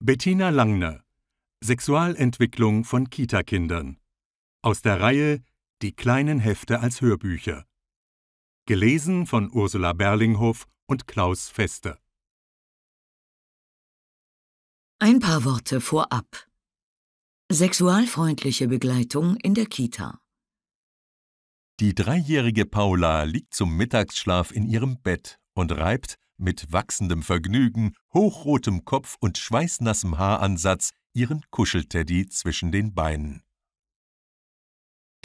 Bettina Langner Sexualentwicklung von Kitakindern aus der Reihe Die kleinen Hefte als Hörbücher gelesen von Ursula Berlinghoff und Klaus Fester Ein paar Worte vorab Sexualfreundliche Begleitung in der Kita Die dreijährige Paula liegt zum Mittagsschlaf in ihrem Bett und reibt mit wachsendem Vergnügen, hochrotem Kopf und schweißnassem Haaransatz ihren Kuschelteddy zwischen den Beinen.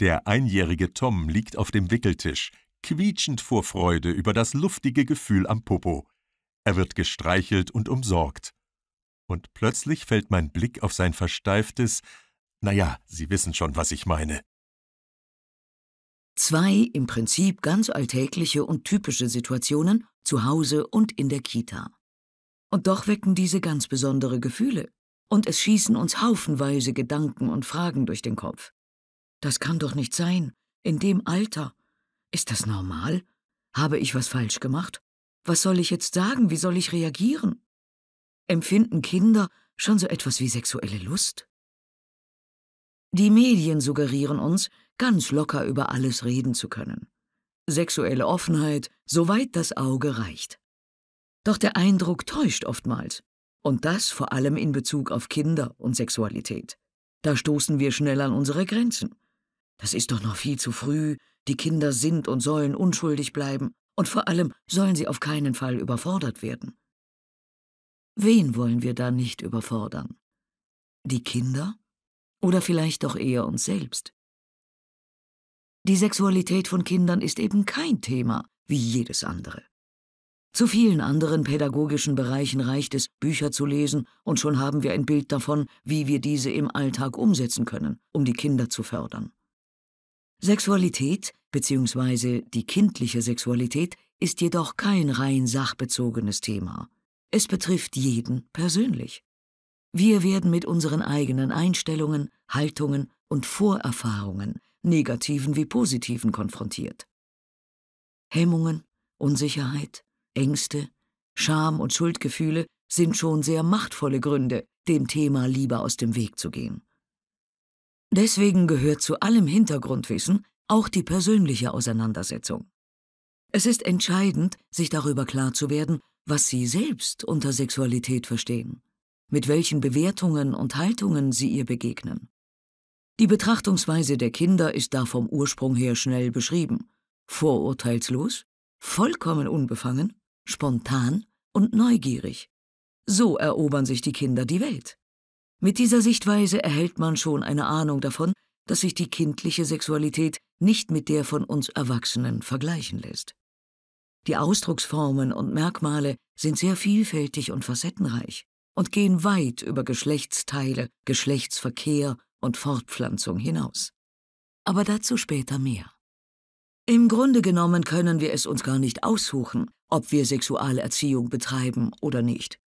Der einjährige Tom liegt auf dem Wickeltisch, quietschend vor Freude über das luftige Gefühl am Popo. Er wird gestreichelt und umsorgt. Und plötzlich fällt mein Blick auf sein versteiftes, naja, Sie wissen schon, was ich meine. Zwei im Prinzip ganz alltägliche und typische Situationen zu Hause und in der Kita. Und doch wecken diese ganz besondere Gefühle, und es schießen uns haufenweise Gedanken und Fragen durch den Kopf. Das kann doch nicht sein, in dem Alter. Ist das normal? Habe ich was falsch gemacht? Was soll ich jetzt sagen? Wie soll ich reagieren? Empfinden Kinder schon so etwas wie sexuelle Lust? Die Medien suggerieren uns, ganz locker über alles reden zu können sexuelle Offenheit, soweit das Auge reicht. Doch der Eindruck täuscht oftmals, und das vor allem in Bezug auf Kinder und Sexualität. Da stoßen wir schnell an unsere Grenzen. Das ist doch noch viel zu früh, die Kinder sind und sollen unschuldig bleiben, und vor allem sollen sie auf keinen Fall überfordert werden. Wen wollen wir da nicht überfordern? Die Kinder? Oder vielleicht doch eher uns selbst? Die Sexualität von Kindern ist eben kein Thema wie jedes andere. Zu vielen anderen pädagogischen Bereichen reicht es, Bücher zu lesen, und schon haben wir ein Bild davon, wie wir diese im Alltag umsetzen können, um die Kinder zu fördern. Sexualität bzw. die kindliche Sexualität ist jedoch kein rein sachbezogenes Thema. Es betrifft jeden persönlich. Wir werden mit unseren eigenen Einstellungen, Haltungen und Vorerfahrungen negativen wie positiven, konfrontiert. Hemmungen, Unsicherheit, Ängste, Scham und Schuldgefühle sind schon sehr machtvolle Gründe, dem Thema lieber aus dem Weg zu gehen. Deswegen gehört zu allem Hintergrundwissen auch die persönliche Auseinandersetzung. Es ist entscheidend, sich darüber klar zu werden, was Sie selbst unter Sexualität verstehen, mit welchen Bewertungen und Haltungen Sie ihr begegnen die Betrachtungsweise der Kinder ist da vom Ursprung her schnell beschrieben. Vorurteilslos, vollkommen unbefangen, spontan und neugierig. So erobern sich die Kinder die Welt. Mit dieser Sichtweise erhält man schon eine Ahnung davon, dass sich die kindliche Sexualität nicht mit der von uns Erwachsenen vergleichen lässt. Die Ausdrucksformen und Merkmale sind sehr vielfältig und facettenreich und gehen weit über Geschlechtsteile, Geschlechtsverkehr und Fortpflanzung hinaus. Aber dazu später mehr. Im Grunde genommen können wir es uns gar nicht aussuchen, ob wir Sexualerziehung betreiben oder nicht.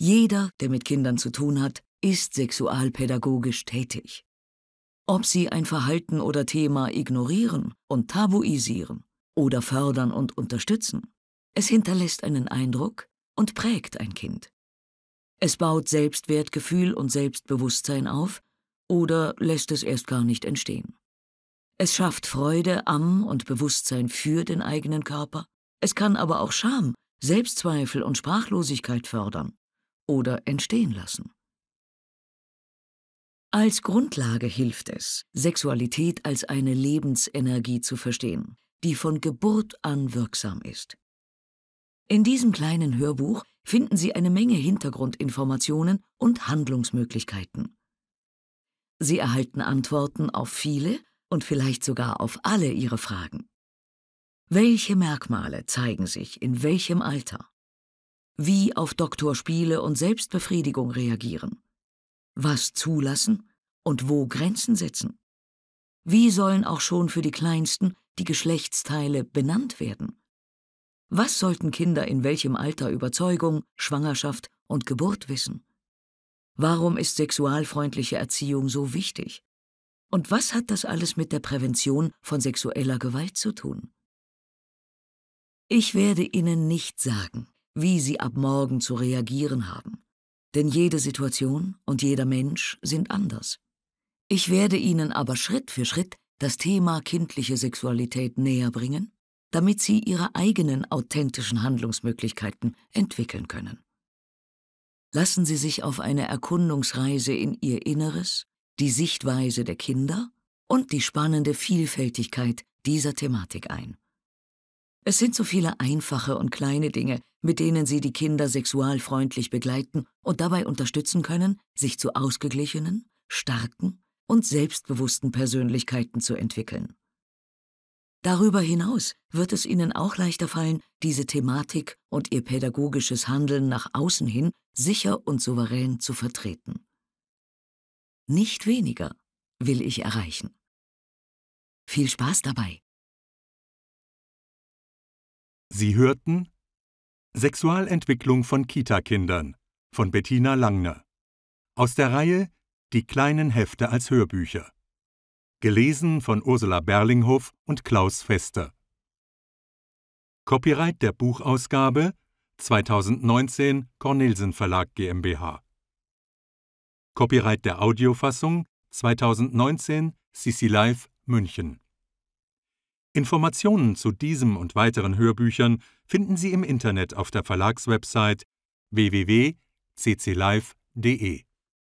Jeder, der mit Kindern zu tun hat, ist sexualpädagogisch tätig. Ob sie ein Verhalten oder Thema ignorieren und tabuisieren oder fördern und unterstützen, es hinterlässt einen Eindruck und prägt ein Kind. Es baut Selbstwertgefühl und Selbstbewusstsein auf oder lässt es erst gar nicht entstehen. Es schafft Freude am und Bewusstsein für den eigenen Körper, es kann aber auch Scham, Selbstzweifel und Sprachlosigkeit fördern oder entstehen lassen. Als Grundlage hilft es, Sexualität als eine Lebensenergie zu verstehen, die von Geburt an wirksam ist. In diesem kleinen Hörbuch finden Sie eine Menge Hintergrundinformationen und Handlungsmöglichkeiten. Sie erhalten Antworten auf viele und vielleicht sogar auf alle Ihre Fragen. Welche Merkmale zeigen sich in welchem Alter? Wie auf Doktorspiele und Selbstbefriedigung reagieren? Was zulassen und wo Grenzen setzen? Wie sollen auch schon für die Kleinsten die Geschlechtsteile benannt werden? Was sollten Kinder in welchem Alter Überzeugung, Schwangerschaft und Geburt wissen? Warum ist sexualfreundliche Erziehung so wichtig? Und was hat das alles mit der Prävention von sexueller Gewalt zu tun? Ich werde Ihnen nicht sagen, wie Sie ab morgen zu reagieren haben, denn jede Situation und jeder Mensch sind anders. Ich werde Ihnen aber Schritt für Schritt das Thema kindliche Sexualität näher bringen, damit Sie Ihre eigenen authentischen Handlungsmöglichkeiten entwickeln können lassen Sie sich auf eine Erkundungsreise in Ihr Inneres, die Sichtweise der Kinder und die spannende Vielfältigkeit dieser Thematik ein. Es sind so viele einfache und kleine Dinge, mit denen Sie die Kinder sexualfreundlich begleiten und dabei unterstützen können, sich zu ausgeglichenen, starken und selbstbewussten Persönlichkeiten zu entwickeln. Darüber hinaus wird es Ihnen auch leichter fallen, diese Thematik und Ihr pädagogisches Handeln nach außen hin sicher und souverän zu vertreten. Nicht weniger will ich erreichen. Viel Spaß dabei! Sie hörten Sexualentwicklung von Kitakindern von Bettina Langner aus der Reihe Die kleinen Hefte als Hörbücher. Gelesen von Ursula Berlinghoff und Klaus Fester. Copyright der Buchausgabe 2019 Cornelsen Verlag GmbH. Copyright der Audiofassung 2019 CC Live München. Informationen zu diesem und weiteren Hörbüchern finden Sie im Internet auf der Verlagswebsite www.cclive.de.